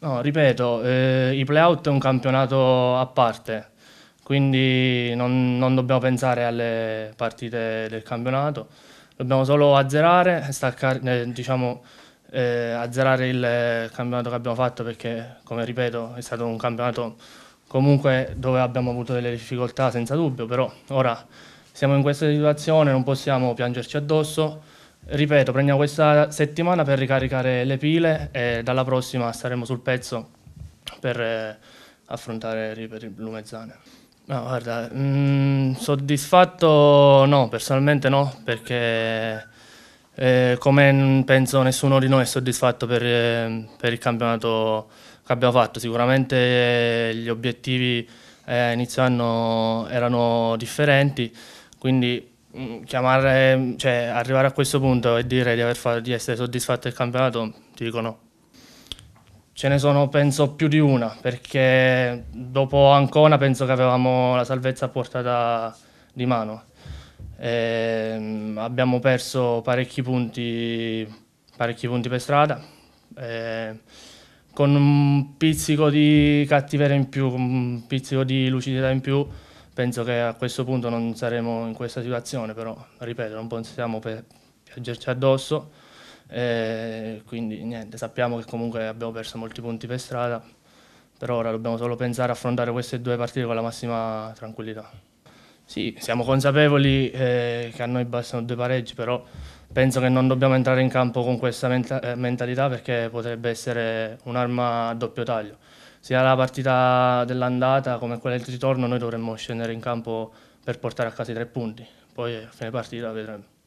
No, ripeto, eh, i playout è un campionato a parte, quindi non, non, dobbiamo pensare alle partite del campionato, dobbiamo solo azzerare, staccare, eh, diciamo, eh, azzerare il campionato che abbiamo fatto perché, come ripeto, è stato un campionato comunque dove abbiamo avuto delle difficoltà senza dubbio, però ora siamo in questa situazione, non possiamo piangerci addosso ripeto, prendiamo questa settimana per ricaricare le pile e dalla prossima staremo sul pezzo per eh, affrontare River Lumezzane. No, guarda, mh, mm, soddisfatto no, personalmente no, perché eh, come penso nessuno di noi è soddisfatto per, eh, per il campionato che abbiamo fatto. Sicuramente eh, gli obiettivi eh, inizio anno erano differenti, quindi Mm, chiamare, cioè, arrivare a questo punto e dire di, fatto, di essere soddisfatto del campionato, ti dico no. Ce ne sono penso più di una, perché dopo Ancona penso che avevamo la salvezza a portata di mano. E ehm, abbiamo perso parecchi punti, parecchi punti per strada, ehm, con un pizzico di cattiveria in più, un pizzico di lucidità in più penso che a questo punto non saremo in questa situazione, però ripeto, non possiamo piangerci addosso, eh, quindi niente, sappiamo che comunque abbiamo perso molti punti per strada, per ora dobbiamo solo pensare a affrontare queste due partite con la massima tranquillità. Sì, siamo consapevoli eh, che a noi bastano due pareggi, però penso che non dobbiamo entrare in campo con questa menta eh, mentalità perché potrebbe essere un'arma a doppio taglio sia la partita dell'andata come quella del ritorno noi dovremmo scendere in campo per portare a casa i tre punti, poi a fine partita vedremo.